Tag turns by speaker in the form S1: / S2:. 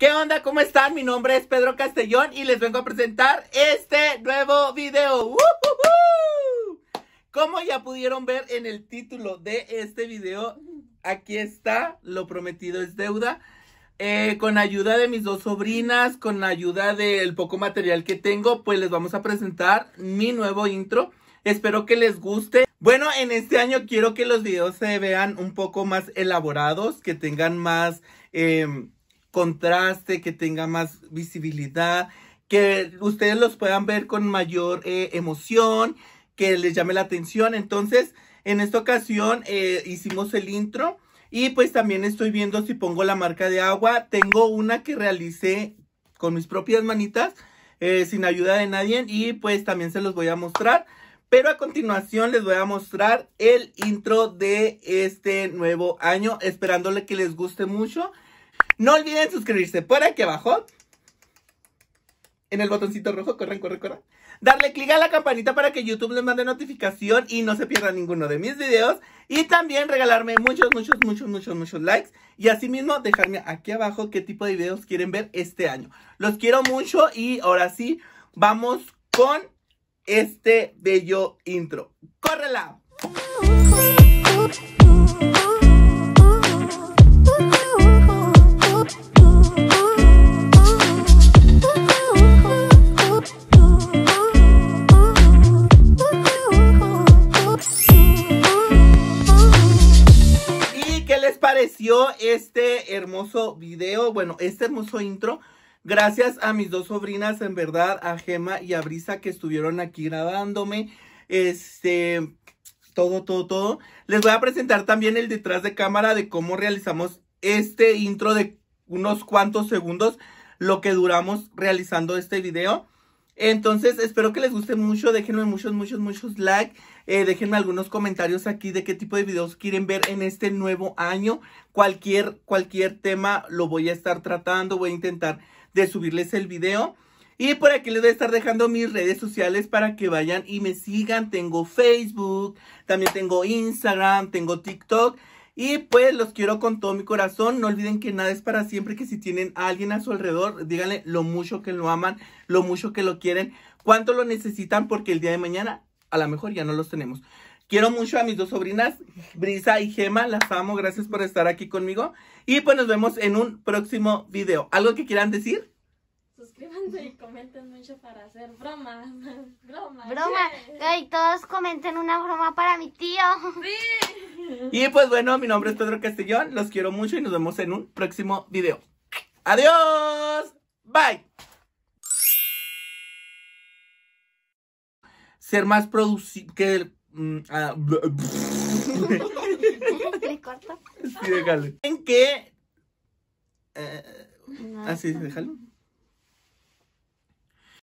S1: ¿Qué onda? ¿Cómo están? Mi nombre es Pedro Castellón y les vengo a presentar este nuevo video. Como ya pudieron ver en el título de este video, aquí está, lo prometido es deuda. Eh, con ayuda de mis dos sobrinas, con ayuda del poco material que tengo, pues les vamos a presentar mi nuevo intro. Espero que les guste. Bueno, en este año quiero que los videos se vean un poco más elaborados, que tengan más... Em, contraste, que tenga más visibilidad, que ustedes los puedan ver con mayor eh, emoción, que les llame la atención. Entonces, en esta ocasión eh, hicimos el intro y pues también estoy viendo si pongo la marca de agua. Tengo una que realicé con mis propias manitas, eh, sin ayuda de nadie y pues también se los voy a mostrar. Pero a continuación les voy a mostrar el intro de este nuevo año, esperándole que les guste mucho. No olviden suscribirse por aquí abajo. En el botoncito rojo, corran, corran, corran. Darle clic a la campanita para que YouTube les mande notificación y no se pierda ninguno de mis videos. Y también regalarme muchos, muchos, muchos, muchos, muchos likes. Y asimismo dejarme aquí abajo qué tipo de videos quieren ver este año. Los quiero mucho y ahora sí, vamos con este bello intro. ¡Córrela! este hermoso video? Bueno, este hermoso intro. Gracias a mis dos sobrinas, en verdad, a Gema y a Brisa que estuvieron aquí grabándome. Este, todo, todo, todo. Les voy a presentar también el detrás de cámara de cómo realizamos este intro de unos cuantos segundos, lo que duramos realizando este video. Entonces, espero que les guste mucho. Déjenme muchos, muchos, muchos likes, eh, déjenme algunos comentarios aquí de qué tipo de videos quieren ver en este nuevo año. Cualquier, cualquier tema lo voy a estar tratando. Voy a intentar de subirles el video. Y por aquí les voy a estar dejando mis redes sociales para que vayan y me sigan. Tengo Facebook, también tengo Instagram, tengo TikTok. Y pues los quiero con todo mi corazón. No olviden que nada es para siempre, que si tienen a alguien a su alrededor, díganle lo mucho que lo aman, lo mucho que lo quieren, cuánto lo necesitan, porque el día de mañana a lo mejor ya no los tenemos. Quiero mucho a mis dos sobrinas, Brisa y Gema. Las amo. Gracias por estar aquí conmigo. Y pues nos vemos en un próximo video. ¿Algo que quieran decir? Suscríbanse y comenten mucho para hacer bromas. Bromas. Broma. broma. Y todos comenten una broma para mi tío. Sí. Y pues bueno, mi nombre es Pedro Castellón, los quiero mucho y nos vemos en un próximo video. ¡Adiós! ¡Bye! Ser más producido que mm, ah, Sí, déjalo. ¿En qué? Eh, ah, sí, déjalo.